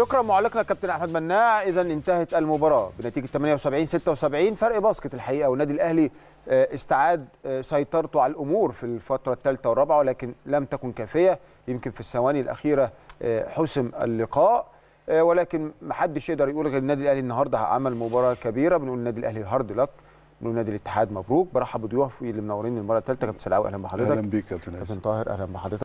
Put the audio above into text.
شكرا معلقنا كابتن احمد مناع اذا انتهت المباراه بنتيجه 78 76 فرق باسكت الحقيقه والنادي الاهلي آه، استعاد آه، سيطرته على الامور في الفتره الثالثه والرابعه ولكن لم تكن كافيه يمكن في الثواني الاخيره آه، حسم اللقاء ولكن ما حدش يقدر يقول غير النادي الاهلي النهارده عمل مباراه كبيره بنقول النادي الاهلي هارد لك بنقول نادي الاتحاد مبروك برحب بضيوفي اللي منورين المره الثالثه كابتن سلاوي اهلا بحضرتك اهلا بيك يا كابتن طاهر اهلا بحضرتك